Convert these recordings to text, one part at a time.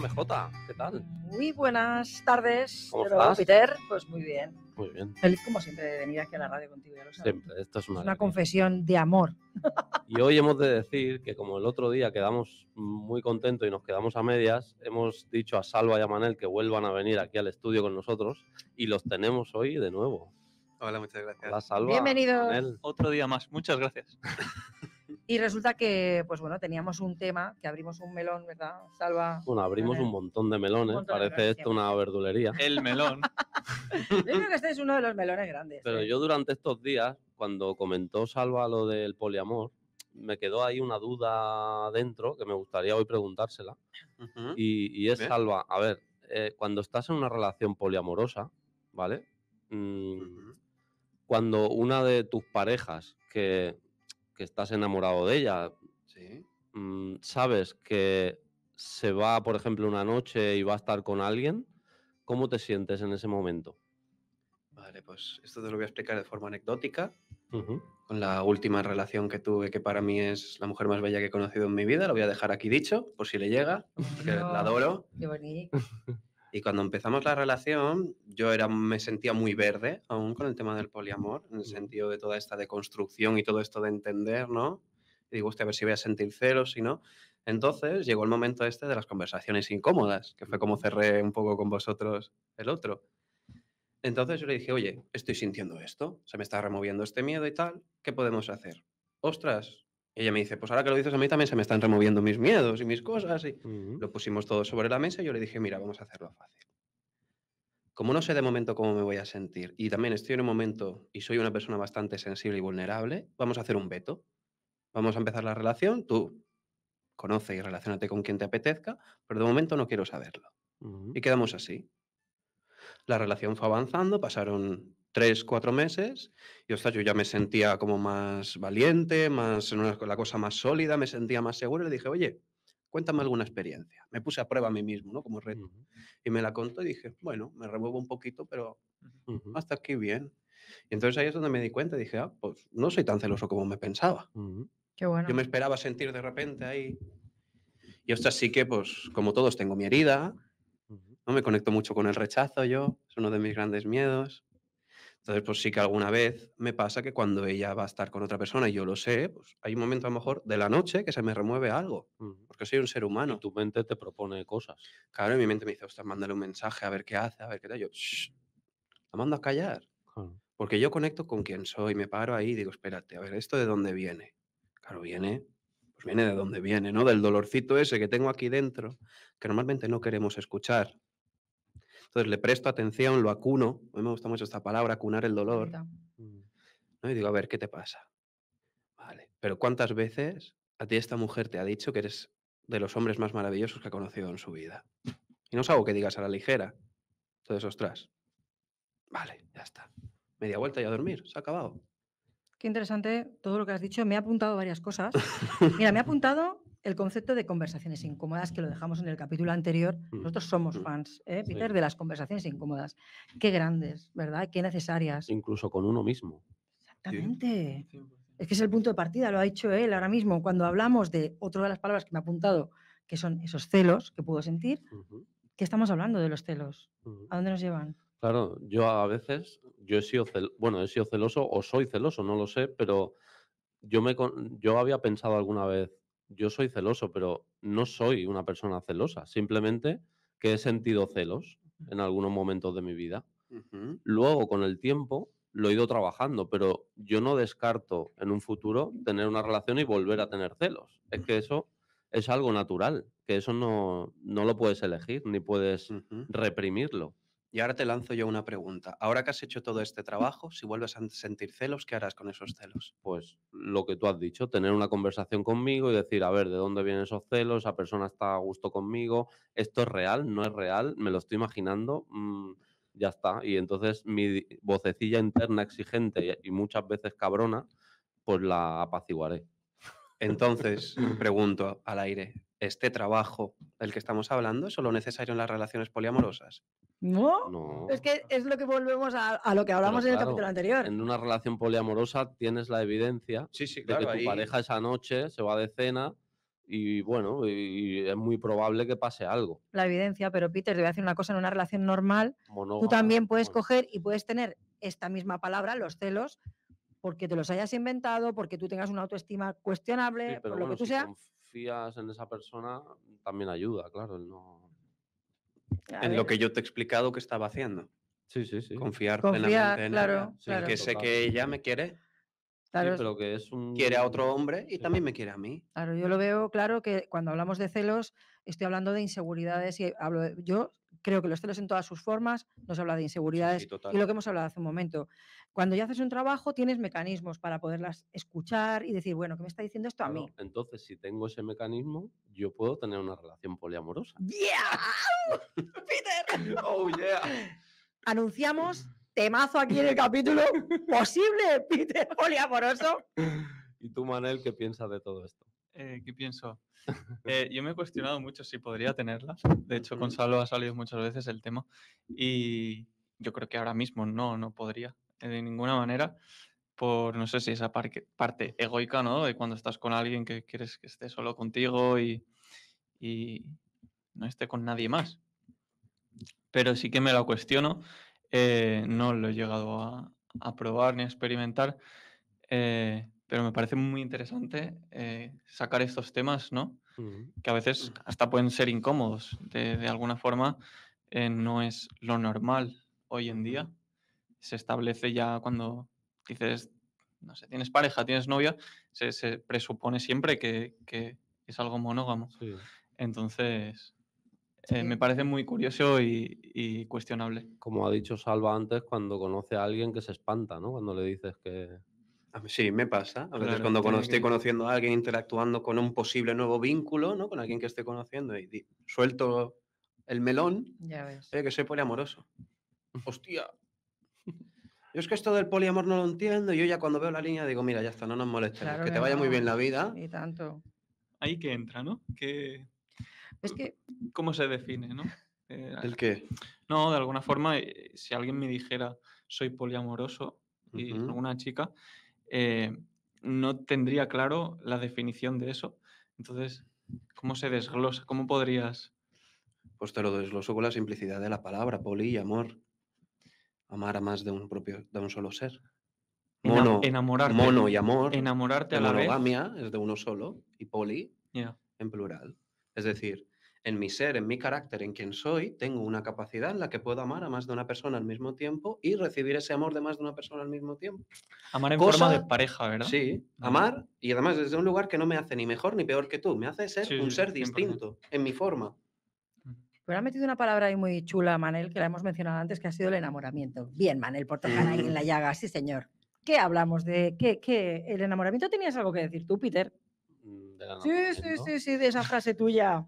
MJ, ¿qué tal? Muy buenas tardes. ¿Cómo estás? Peter, pues muy bien. Muy bien. Feliz como siempre de venir aquí a la radio contigo, Siempre, esto es una, confesión de amor. Y hoy hemos de decir que como el otro día quedamos muy contentos y nos quedamos a medias, hemos dicho a Salva y a Manel que vuelvan a venir aquí al estudio con nosotros y los tenemos hoy de nuevo. Hola, muchas gracias. Hola, Salva. Bienvenidos. Otro día más, muchas gracias. Y resulta que, pues bueno, teníamos un tema, que abrimos un melón, ¿verdad? Salva. Bueno, abrimos un montón de melones, parece esto una verdulería. El melón. yo creo que este es uno de los melones grandes. Pero ¿eh? yo durante estos días, cuando comentó Salva lo del poliamor, me quedó ahí una duda dentro que me gustaría hoy preguntársela. y, es, Salva, a ver, eh, cuando estás en una relación poliamorosa, ¿vale? Mm, cuando una de tus parejas que que estás enamorado de ella. Mm, sabes que se va, por ejemplo, una noche y va a estar con alguien. ¿Cómo te sientes en ese momento? Vale, pues esto te lo voy a explicar de forma anecdótica. Con la última relación que tuve, que para mí es la mujer más bella que he conocido en mi vida, lo voy a dejar aquí dicho, por si le llega, la adoro. Y cuando empezamos la relación, yo era, me sentía muy verde aún con el tema del poliamor, en el sentido de toda esta deconstrucción y todo esto de entender, ¿no? digo, usted a ver si voy a sentir celos, si no. Entonces llegó el momento este de las conversaciones incómodas, que fue como cerré un poco con vosotros el otro. Entonces yo le dije, oye, estoy sintiendo esto, se me está removiendo este miedo y tal, ¿qué podemos hacer? Ostras, ella me dice, pues ahora que lo dices a mí también se me están removiendo mis miedos y mis cosas. Y lo pusimos todo sobre la mesa y yo le dije, mira, vamos a hacerlo fácil. Como no sé de momento cómo me voy a sentir y también estoy en un momento y soy una persona bastante sensible y vulnerable, vamos a hacer un veto. Vamos a empezar la relación, tú conoce y relacionate con quien te apetezca, pero de momento no quiero saberlo. Y quedamos así. La relación fue avanzando, pasaron tres, cuatro meses y ostras, yo ya me sentía como más valiente, más en la cosa más sólida, me sentía más seguro y le dije, oye, cuéntame alguna experiencia. Me puse a prueba a mí mismo, ¿no? Como reto. Y me la contó y dije, bueno, me remuevo un poquito, pero hasta aquí bien. Y entonces ahí es donde me di cuenta y dije, ah, pues no soy tan celoso como me pensaba. Qué bueno. Yo me esperaba sentir de repente ahí. Y ostras, sí que, pues, como todos, tengo mi herida. No me conecto mucho con el rechazo yo, es uno de mis grandes miedos. Entonces, pues sí que alguna vez me pasa que cuando ella va a estar con otra persona y yo lo sé, pues hay un momento a lo mejor de la noche que se me remueve algo, porque soy un ser humano. tu mente te propone cosas. Claro, y mi mente me dice, ostras, mándale un mensaje a ver qué hace, a ver qué tal. Yo, Shh, la mando a callar. Porque yo conecto con quien soy, me paro ahí y digo, espérate, a ver, ¿esto de dónde viene? Claro, viene pues viene de dónde viene, ¿no? Del dolorcito ese que tengo aquí dentro, que normalmente no queremos escuchar. Entonces le presto atención, lo acuno, a mí me gusta mucho esta palabra, acunar el dolor. Mm. ¿no? Y digo, a ver, ¿qué te pasa? Vale, pero ¿cuántas veces a ti esta mujer te ha dicho que eres de los hombres más maravillosos que ha conocido en su vida? Y no es algo que digas a la ligera. Entonces, ostras, vale, ya está. Media vuelta y a dormir, se ha acabado. Qué interesante todo lo que has dicho. Me ha apuntado varias cosas. Mira, me ha apuntado el concepto de conversaciones incómodas, que lo dejamos en el capítulo anterior, mm, nosotros somos mm, fans, ¿eh, Peter, de las conversaciones incómodas. Qué grandes, ¿verdad? Qué necesarias. Incluso con uno mismo. Exactamente. Es que es el punto de partida, lo ha dicho él ahora mismo. Cuando hablamos de otra de las palabras que me ha apuntado, que son esos celos que puedo sentir, ¿qué estamos hablando de los celos? ¿A dónde nos llevan? Claro, yo a veces, yo he sido, bueno, he sido celoso o soy celoso, no lo sé, pero yo, me, yo había pensado alguna vez, yo soy celoso, pero no soy una persona celosa, simplemente que he sentido celos en algunos momentos de mi vida. Luego, con el tiempo, lo he ido trabajando, pero yo no descarto en un futuro tener una relación y volver a tener celos. Es que eso es algo natural, que eso no, no lo puedes elegir ni puedes reprimirlo. Y ahora te lanzo yo una pregunta. Ahora que has hecho todo este trabajo, si vuelves a sentir celos, ¿qué harás con esos celos? Pues lo que tú has dicho, tener una conversación conmigo y decir, a ver, ¿de dónde vienen esos celos? ¿Esa persona está a gusto conmigo? ¿Esto es real? ¿No es real? ¿Me lo estoy imaginando? Mm, ya está. Y entonces mi vocecilla interna exigente y muchas veces cabrona, pues la apaciguaré. Entonces, pregunto al aire, este trabajo del que estamos hablando es solo necesario en las relaciones poliamorosas? No, es que es lo que volvemos a, lo que hablamos en el capítulo anterior. En una relación poliamorosa tienes la evidencia de que tu pareja esa noche se va de cena y bueno, es muy probable que pase algo. La evidencia, pero Peter, te voy a decir una cosa, en una relación normal, tú también puedes coger y puedes tener esta misma palabra, los celos, porque te los hayas inventado, porque tú tengas una autoestima cuestionable, por lo que tú sea confías en esa persona, también ayuda, claro. en lo que yo te he explicado que estaba haciendo. Sí, sí, sí. Confiar, plenamente en claro, ella. Que sé que ella me quiere que es un... Quiere a otro hombre y también me quiere a mí. Claro, yo lo veo claro que cuando hablamos de celos estoy hablando de inseguridades y hablo yo creo que los celos en todas sus formas nos habla de inseguridades y lo que hemos hablado hace un momento. Cuando ya haces un trabajo tienes mecanismos para poderlas escuchar y decir, bueno, ¿qué me está diciendo esto a mí? Entonces, si tengo ese mecanismo, yo puedo tener una relación poliamorosa. ¡Yeah! ¡Peter! ¡Oh, yeah! Anunciamos temazo aquí en el capítulo. Posible, Peter poliamoroso. ¿Y tú, Manel, qué piensas de todo esto? Eh, ¿Qué pienso? Eh, yo me he cuestionado mucho si podría tenerla. De hecho, Gonzalo ha salido muchas veces el tema y yo creo que ahora mismo no, no podría, eh, de ninguna manera, por, no sé si esa parte egoica, ¿no? De cuando estás con alguien que quieres que esté solo contigo y, y no esté con nadie más. Pero sí que me lo cuestiono eh, no lo he llegado a, probar ni a experimentar, eh, pero me parece muy interesante eh, sacar estos temas, ¿no? Que a veces hasta pueden ser incómodos. De, alguna forma, no es lo normal hoy en día. Se establece ya cuando dices, no sé, tienes pareja, tienes novia, se, presupone siempre que, es algo monógamo. Entonces, me parece muy curioso y, cuestionable. Como ha dicho Salva antes, cuando conoce a alguien que se espanta, ¿no? Cuando le dices que... Sí, me pasa. A veces cuando estoy conociendo a alguien, interactuando con un posible nuevo vínculo, ¿no? Con alguien que esté conociendo y suelto el melón, ya ves. que soy poliamoroso. Hostia. Yo es que esto del poliamor no lo entiendo. Yo ya cuando veo la línea digo, mira, ya está, no nos molestes. que, te vaya muy bien la vida. Y tanto. Ahí que entra, ¿no? Que que... ¿Cómo se define, no? Eh, ¿El qué? No, de alguna forma, eh, si alguien me dijera soy poliamoroso y alguna chica, eh, no tendría claro la definición de eso. Entonces, ¿cómo se desglosa? ¿Cómo podrías...? Pues te lo desgloso con la simplicidad de la palabra, poli y amor. Amar a más de un propio, de un solo ser. Mono, enamorarte. Mono y amor. Enamorarte a la, la Monogamia es de uno solo y poli en plural. Es decir, en mi ser, en mi carácter, en quien soy, tengo una capacidad en la que puedo amar a más de una persona al mismo tiempo y recibir ese amor de más de una persona al mismo tiempo. Amar en forma de pareja, ¿verdad? Sí, amar y además desde un lugar que no me hace ni mejor ni peor que tú, me hace ser un ser distinto en mi forma. Mm. Pero ha metido una palabra ahí muy chula, Manel, que la hemos mencionado antes, que ha sido el enamoramiento. Bien, Manel, por tocar ahí en la llaga, sí, señor. ¿Qué hablamos de qué, qué? ¿El enamoramiento tenías algo que decir tú, Peter? Mm, sí, sí, sí, sí, de esa frase tuya.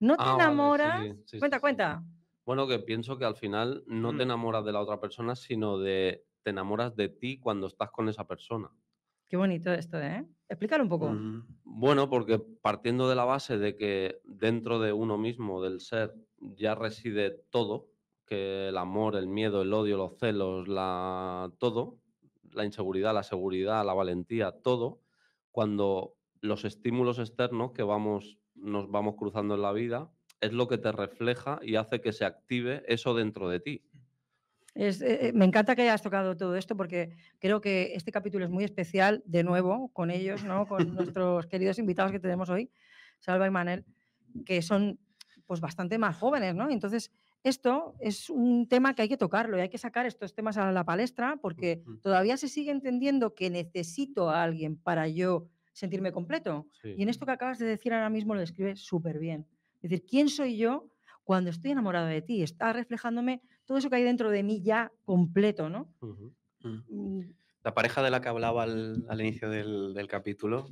No te ah, enamoras. cuenta, cuenta. Bueno, que pienso que al final no te mm. enamoras de la otra persona, sino de te enamoras de ti cuando estás con esa persona. Qué bonito esto, ¿eh? Explícalo un poco. Bueno, porque partiendo de la base de que dentro de uno mismo, del ser, ya reside todo, que el amor, el miedo, el odio, los celos, la todo, la inseguridad, la seguridad, la valentía, todo, cuando los estímulos externos que vamos nos vamos cruzando en la vida, es lo que te refleja y hace que se active eso dentro de ti. Eh, eh, me encanta que hayas tocado todo esto porque creo que este capítulo es muy especial, de nuevo, con ellos, ¿no? con nuestros queridos invitados que tenemos hoy, Salva y Manel, que son pues, bastante más jóvenes. ¿no? Entonces, esto es un tema que hay que tocarlo y hay que sacar estos temas a la palestra porque todavía se sigue entendiendo que necesito a alguien para yo sentirme completo. Y en esto que acabas de decir ahora mismo lo describe súper bien. Es decir, ¿quién soy yo cuando estoy enamorado de ti? Está reflejándome todo eso que hay dentro de mí ya completo, ¿no? Mm. Mm. La pareja de la que hablaba al, inicio del, capítulo,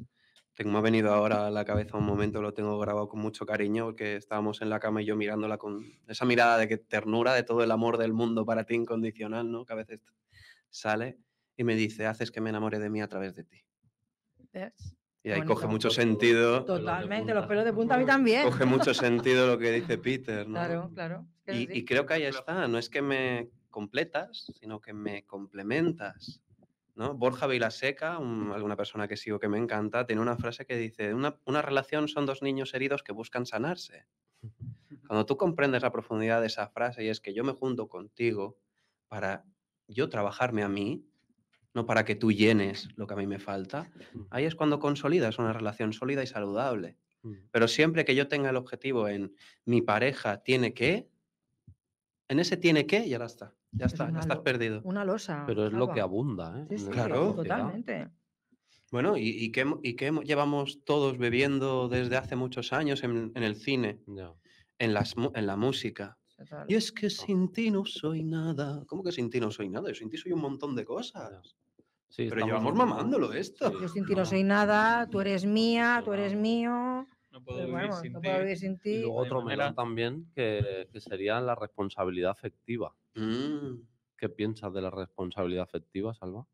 tengo, me ha venido ahora a la cabeza un momento, lo tengo grabado con mucho cariño, porque estábamos en la cama y yo mirándola con esa mirada de que ternura, de todo el amor del mundo para ti incondicional, ¿no? Que a veces sale y me dice, haces que me enamore de mí a través de ti. Y ahí coge mucho sentido. Totalmente, los pelos de punta a mí también. Coge mucho sentido lo que dice Peter, ¿no? Claro, claro. y, y, creo que ahí está, no es que me completas, sino que me complementas. ¿no? Borja Vilaseca, alguna persona que sigo que me encanta, tiene una frase que dice, una, una relación son dos niños heridos que buscan sanarse. Cuando tú comprendes la profundidad de esa frase y es que yo me junto contigo para yo trabajarme a mí, para que tú llenes lo que a mí me falta, mm. ahí es cuando consolidas una relación sólida y saludable. Mm. Pero siempre que yo tenga el objetivo en mi pareja tiene que, en ese tiene que, ya está. Ya está, ya estás perdido. Una losa. Pero es lo que abunda, ¿eh? claro. Totalmente. Bueno, ¿y, y, qué, y qué llevamos todos bebiendo desde hace muchos años en, el cine? En, las, en la música. Y es que oh. sin ti no soy nada. ¿Cómo que sin ti no soy nada? Yo sin ti soy un montón de cosas. Sí, pero llevamos mamándolo esto. Yo sin ti no, soy nada, tú eres mía, tú eres mío. No puedo, vivir, sin ti. otro melón también, que, sería la responsabilidad afectiva. Mm. ¿Qué piensas de la responsabilidad afectiva, Salva?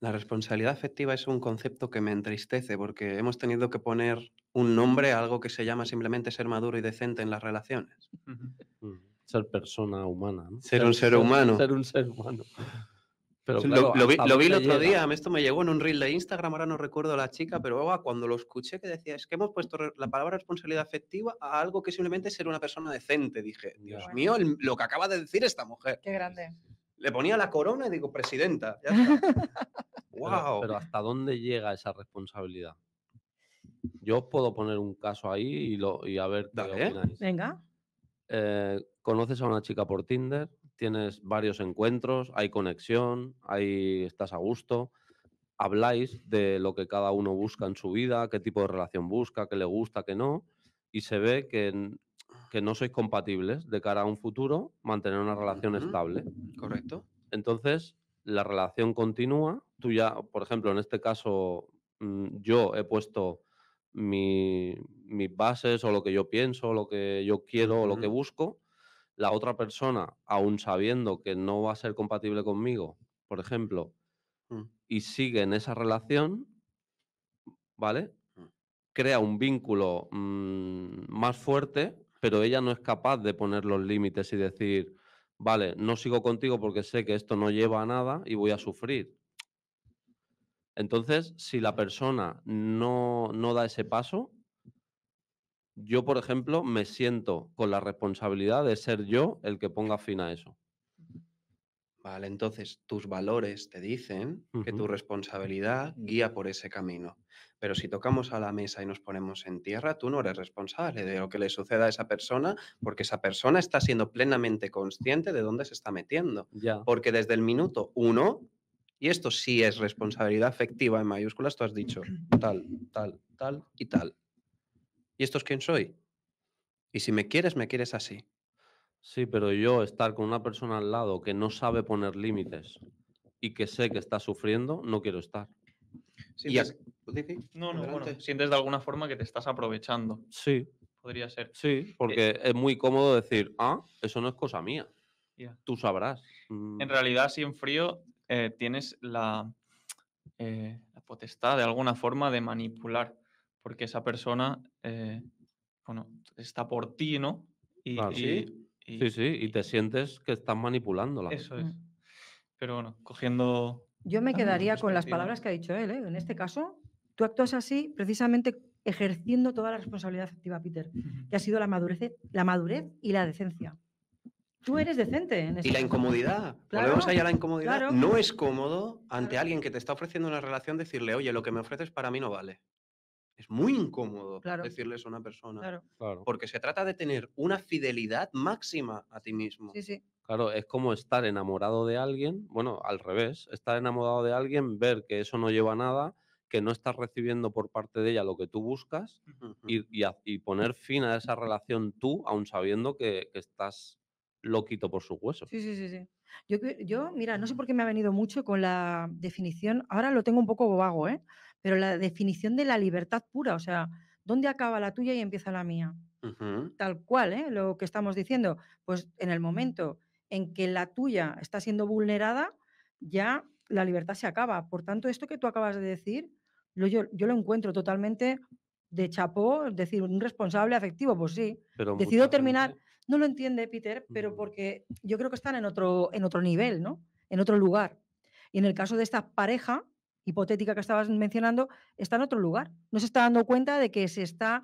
La responsabilidad afectiva es un concepto que me entristece porque hemos tenido que poner un nombre a algo que se llama simplemente ser maduro y decente en las relaciones. Mm, ser persona humana. Ser, un ser humano. Ser un ser humano lo, vi, el otro día, esto me llegó en un reel de Instagram, ahora no recuerdo a la chica, pero cuando lo escuché que decía, es que hemos puesto la palabra responsabilidad afectiva a algo que simplemente es ser una persona decente. Dije, Dios mío, lo que acaba de decir esta mujer. Qué grande. Le ponía la corona y digo, presidenta. Pero, ¿hasta dónde llega esa responsabilidad? Yo os puedo poner un caso ahí y, a ver qué Venga. Eh, ¿Conoces a una chica por Tinder? tienes varios encuentros, hay conexión, ahí estás a gusto, habláis de lo que cada uno busca en su vida, qué tipo de relación busca, qué le gusta, qué no, y se ve que, que no sois compatibles de cara a un futuro mantener una relación estable. Correcto. Entonces, la relación continúa. Tú ya, por ejemplo, en este caso, mm, yo he puesto mis bases o lo que yo pienso, lo que yo quiero o lo que busco, la otra persona, aún sabiendo que no va a ser compatible conmigo, por ejemplo, mm. y sigue en esa relación, ¿vale? Mm. Crea un vínculo mm, más fuerte, pero ella no es capaz de poner los límites y decir, vale, no sigo contigo porque sé que esto no lleva a nada y voy a sufrir. Entonces, si la persona no, no da ese paso, yo, por ejemplo, me siento con la responsabilidad de ser yo el que ponga fin a eso. Vale, entonces tus valores te dicen que tu responsabilidad mm. guía por ese camino. Pero si tocamos a la mesa y nos ponemos en tierra, tú no eres responsable de lo que le suceda a esa persona porque esa persona está siendo plenamente consciente de dónde se está metiendo. Porque desde el minuto uno, y esto sí es responsabilidad afectiva en mayúsculas, tú has dicho tal, tal, tal y tal. ¿Y esto es quién soy? Y si me quieres, me quieres así. Sí, pero yo estar con una persona al lado que no sabe poner límites y que sé que está sufriendo, no quiero estar. ¿Sientes, no, no, bueno, sientes de alguna forma que te estás aprovechando. Sí. Podría ser. Sí, eh porque es muy cómodo decir, ah, eso no es cosa mía. Tú sabrás. En mm. realidad, si en frío eh, tienes eh, la potestad de alguna forma de manipular porque esa persona, eh, bueno, está por ti, ¿no? Y, sí. sí, y te sientes que estás manipulándola. Eso es. Mm. Pero bueno, cogiendo... Yo me quedaría con las palabras que ha dicho él, ¿eh? En este caso, tú actúas así precisamente ejerciendo toda la responsabilidad efectiva, Peter, que ha sido la madurez, la madurez y la decencia. Tú eres decente. En y la incomodidad. Volvemos allá a la incomodidad. No es cómodo ante alguien que te está ofreciendo una relación decirle, oye, lo que me ofreces para mí no vale es muy incómodo claro. decirle a una persona. Porque se trata de tener una fidelidad máxima a ti mismo. Claro, es como estar enamorado de alguien, bueno, al revés, estar enamorado de alguien, ver que eso no lleva nada, que no estás recibiendo por parte de ella lo que tú buscas y, poner fin a esa relación tú, aun sabiendo que, estás loquito por su hueso. Sí, sí, sí, sí. Yo, yo, mira, no sé por qué me ha venido mucho con la definición, ahora lo tengo un poco vago, ¿eh? pero la definición de la libertad pura, o sea, ¿dónde acaba la tuya y empieza la mía? Tal cual, ¿eh? lo que estamos diciendo. Pues en el momento en que la tuya está siendo vulnerada, ya la libertad se acaba. Por tanto, esto que tú acabas de decir, lo, yo, lo encuentro totalmente de chapó, es decir, un responsable afectivo, pues sí. Decido terminar. No lo entiende Peter, pero porque yo creo que están en otro, en otro nivel, ¿no? En otro lugar. Y en el caso de esta pareja, hipotética que estabas mencionando está en otro lugar. No se está dando cuenta de que se está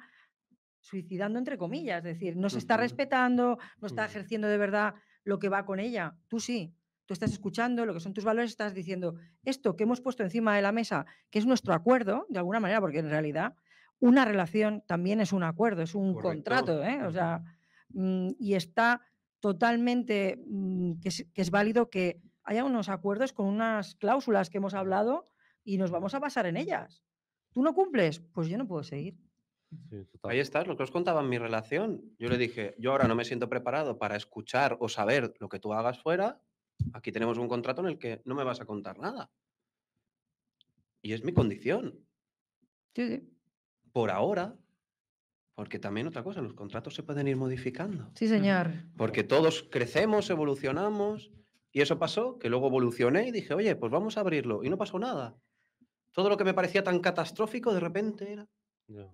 suicidando, entre comillas, es decir, no se está respetando, no está mm. ejerciendo de verdad lo que va con ella. Tú sí, tú estás escuchando lo que son tus valores, estás diciendo esto que hemos puesto encima de la mesa, que es nuestro acuerdo, de alguna manera, porque en realidad una relación también es un acuerdo, es un contrato, ¿eh? o sea, mm, y está totalmente mm, que es válido que haya unos acuerdos con unas cláusulas que hemos hablado y nos vamos a basar en ellas. ¿Tú no cumples? Pues yo no puedo seguir. Ahí estás, lo que os contaba en mi relación. Yo le dije, yo ahora no me siento preparado para escuchar o saber lo que tú hagas fuera. Aquí tenemos un contrato en el que no me vas a contar nada. Y es mi condición. sí. Por ahora, porque también otra cosa, los contratos se pueden ir modificando. Sí, señor. Porque todos crecemos, evolucionamos, y eso pasó, que luego evolucioné y dije, oye, pues vamos a abrirlo, y no pasó nada. Todo lo que me parecía tan catastrófico de repente era... ¿eh?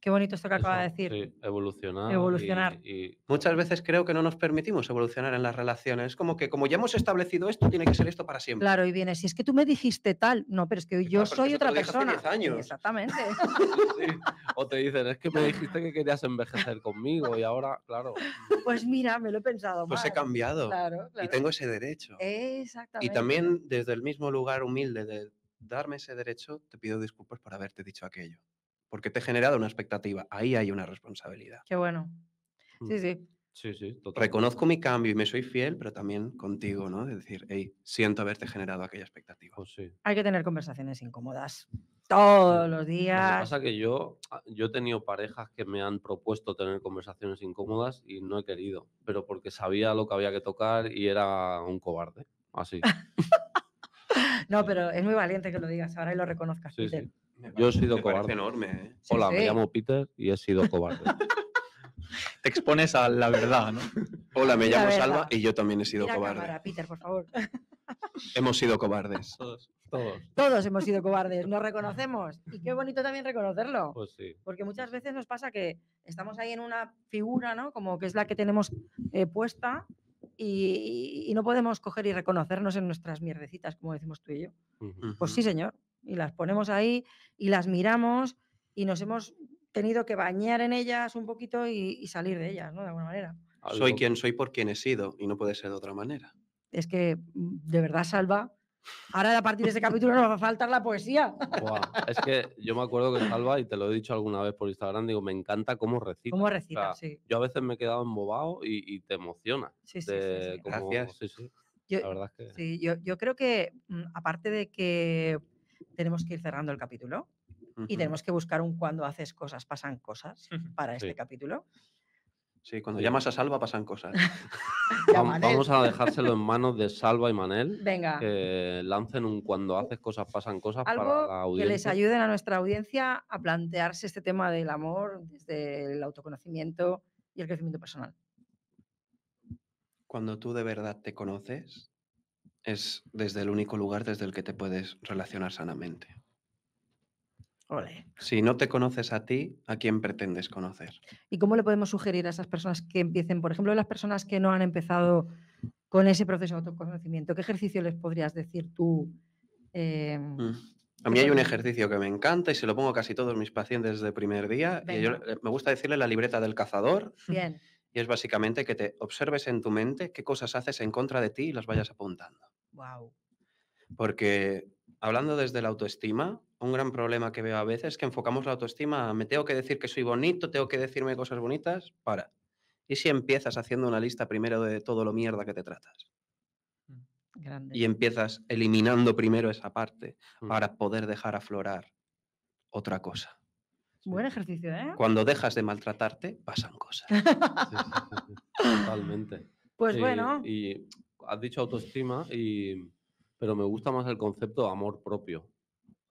Qué bonito esto que acaba de decir. Sí, evolucionar. Muchas veces creo que no nos permitimos evolucionar en las relaciones. como que, como ya hemos establecido esto, tiene que ser esto para siempre. Claro, y viene, si es que tú me dijiste tal, no, pero es que yo soy otra persona. años. Exactamente. O te dicen, es que me dijiste que querías envejecer conmigo y ahora, claro. Mm. Pues mira, me lo he pensado. Pues he cambiado. Y tengo ese derecho. Exactamente. Y también desde el mismo lugar humilde de darme ese derecho, te pido disculpas por haberte dicho aquello. Porque te he generado una expectativa. Ahí hay una responsabilidad. Qué bueno. Sí, mm. sí. Sí, sí, Reconozco mi cambio y me soy fiel, pero también contigo, ¿no? De decir, hey, siento haberte generado aquella expectativa. Pues sí. Hay que tener conversaciones incómodas todos los días. Lo que pasa que yo, ah, yo he tenido parejas que me han propuesto tener conversaciones incómodas y no he querido, pero porque sabía lo que había que tocar y era un cobarde, así. No, pero es muy valiente que lo digas ahora y lo reconozcas, Peter. Yo he sido cobarde. enorme. ¿eh? Hola, me llamo Peter y he sido cobarde. te expones a la verdad, ¿no? Hola, me llamo Salva y yo también he sido cobarde. Cámara, Peter, por favor. Hemos sido cobardes. Todos, todos. Todos hemos sido cobardes, nos reconocemos. Y qué bonito también reconocerlo. Pues sí. Porque muchas veces nos pasa que estamos ahí en una figura, ¿no? Como que es la que tenemos eh, puesta y, no podemos coger y reconocernos en nuestras mierdecitas, como decimos tú y yo. Pues sí, señor. Y las ponemos ahí y las miramos y nos hemos tenido que bañar en ellas un poquito y, y salir de ellas, ¿no? De alguna manera. Soy quien soy por quien he sido y no puede ser de otra manera. Es que mm, de verdad, Salva, Ahora a partir de ese capítulo nos va a faltar la poesía. Es que yo me acuerdo que Salva, y te lo he dicho alguna vez por Instagram, digo, me encanta cómo recita. Yo a veces me he quedado embobado y, te emociona. Sí, sí, sí, Gracias. Yo, la verdad es que... Sí, yo, creo que mm, aparte de que tenemos que ir cerrando el capítulo, y tenemos que buscar un cuando haces cosas, pasan cosas para este capítulo. Sí, cuando llamas a Salva pasan cosas. Vamos a dejárselo en manos de Salva y Manel. Venga. Que lancen un cuando haces cosas pasan cosas para la audiencia. Que les ayuden a nuestra audiencia a plantearse este tema del amor desde el autoconocimiento y el crecimiento personal. Cuando tú de verdad te conoces, es desde el único lugar desde el que te puedes relacionar sanamente. Si no te conoces a ti, ¿a quién pretendes conocer? ¿Y cómo le podemos sugerir a esas personas que empiecen, por ejemplo, las personas que no han empezado con ese proceso de autoconocimiento? ¿Qué ejercicio les podrías decir tú? Em, mm. A mí hay un ejercicio que me encanta y se lo pongo casi todos mis pacientes desde el primer día. me gusta decirle la libreta del cazador. Bien. Y es básicamente que te observes en tu mente qué cosas haces en contra de ti y las vayas apuntando. Wow. Porque hablando desde la autoestima, un gran problema que veo a veces, es que enfocamos la autoestima me tengo que decir que soy bonito, tengo que decirme cosas bonitas, para. ¿Y si empiezas haciendo una lista primero de todo lo mierda que te tratas? Mm, y empiezas eliminando primero esa parte mm. para poder dejar aflorar otra cosa. Buen ejercicio, ¿eh? Cuando dejas de maltratarte, pasan cosas. Totalmente. Pues eh, bueno. Y has dicho autoestima, pero me gusta más el concepto amor propio,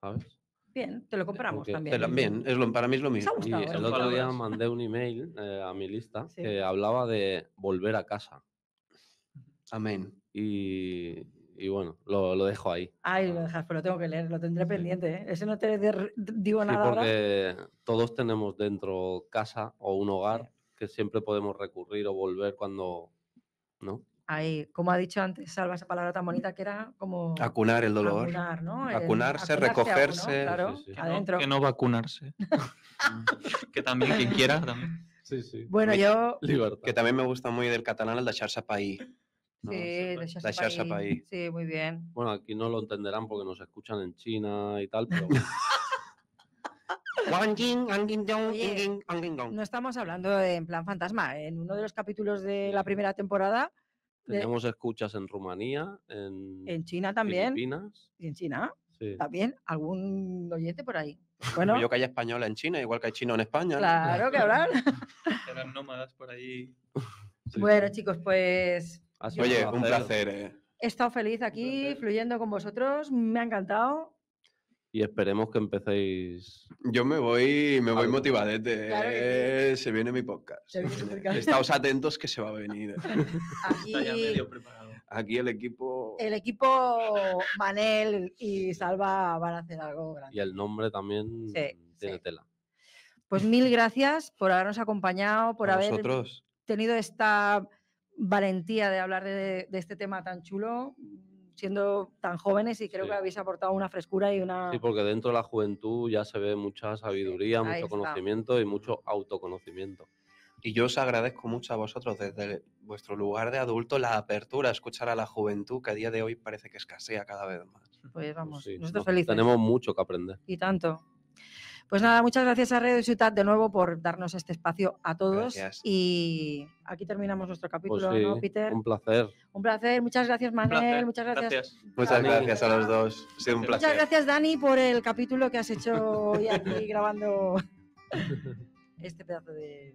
¿sabes? Bien, te lo compramos también. ¿eh? es para mí es lo mismo. ¿eh? el otro día mandé un email eh, a mi lista que hablaba de volver a casa. Amén. Y, bueno, lo, dejo ahí. Ay, lo dejas, pero lo tengo que leer, lo tendré pendiente. Ese no te digo nada. Porque todos tenemos dentro casa o un hogar que siempre podemos recurrir o volver cuando. ¿No? como ha dicho antes, Salva, esa palabra tan bonita que era como... Acunar el dolor. vacunarse, recogerse. Adentro. Que no vacunarse. Mm. que también quien quiera Bueno, yo... Que también me gusta muy del catalán el de se sí, Sí, muy bien. Bueno, aquí no lo entenderán porque nos escuchan en China y tal, pero... no estamos hablando en plan fantasma. En uno de los capítulos de la primera temporada tenemos escuchas en Rumanía, en, China también. Y en China. También algún oyente por ahí. Bueno, yo que hay española en China, igual que hay chino en España. Claro que hablar. nómadas por ahí. bueno, chicos, pues. Oye, un placer. ¿eh? ¿eh? He estado feliz aquí, fluyendo con vosotros. Me ha encantado y esperemos que empecéis. Yo me voy, me voy motivadete. Se viene mi podcast. Estáos atentos que se va a venir. Aquí, Aquí el equipo. El equipo Manel y Salva van a hacer algo grande. Y el nombre también de la tela. Pues mil gracias por habernos acompañado, por haber tenido esta valentía de hablar de este tema tan chulo siendo tan jóvenes y creo que habéis aportado una frescura y una... Sí, porque dentro de la juventud ya se ve mucha sabiduría, mucho conocimiento y mucho autoconocimiento. Y yo os agradezco mucho a vosotros desde vuestro lugar de adulto la apertura a escuchar a la juventud que a día de hoy parece que escasea cada vez más. Pues vamos, nosotros felices. Tenemos mucho que aprender. Y tanto. Pues nada, muchas gracias a Radio Ciudad de nuevo por darnos este espacio a todos. Y aquí terminamos nuestro pues capítulo, ¿no, Peter? Un placer. Un placer. Muchas gracias, Manuel. Muchas gracias. gracias. Muchas gracias a los dos. Ha sido un placer. Muchas gracias, Dani, por el capítulo que has hecho hoy aquí grabando este pedazo de.